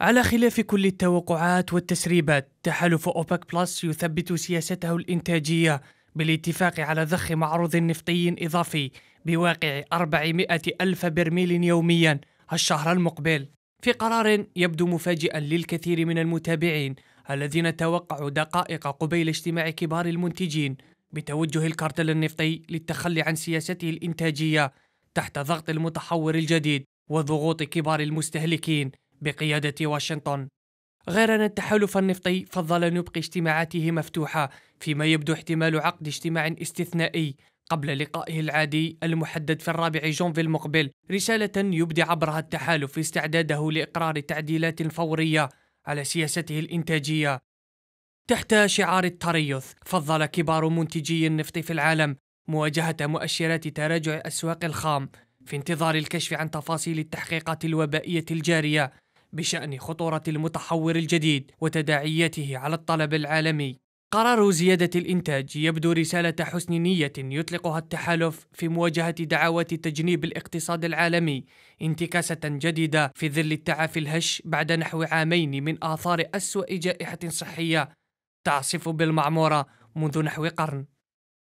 على خلاف كل التوقعات والتسريبات تحالف أوبك بلس يثبت سياسته الإنتاجية بالاتفاق على ضخ معروض نفطي إضافي بواقع 400 ألف برميل يوميا الشهر المقبل في قرار يبدو مفاجئا للكثير من المتابعين الذين توقعوا دقائق قبيل اجتماع كبار المنتجين بتوجه الكارتل النفطي للتخلي عن سياسته الإنتاجية تحت ضغط المتحور الجديد وضغوط كبار المستهلكين بقيادة واشنطن غير أن التحالف النفطي فضل أن يبقي اجتماعاته مفتوحة فيما يبدو احتمال عقد اجتماع استثنائي قبل لقائه العادي المحدد في الرابع جونفي المقبل رسالة يبدي عبرها التحالف استعداده لإقرار تعديلات فورية على سياسته الإنتاجية تحت شعار التريث فضل كبار منتجي النفط في العالم مواجهة مؤشرات تراجع أسواق الخام في انتظار الكشف عن تفاصيل التحقيقات الوبائية الجارية بشأن خطورة المتحور الجديد وتداعياته على الطلب العالمي. قرار زيادة الإنتاج يبدو رسالة حسن نية يطلقها التحالف في مواجهة دعوات تجنيب الاقتصاد العالمي انتكاسة جديدة في ظل التعافي الهش بعد نحو عامين من آثار أسوأ جائحة صحية تعصف بالمعمورة منذ نحو قرن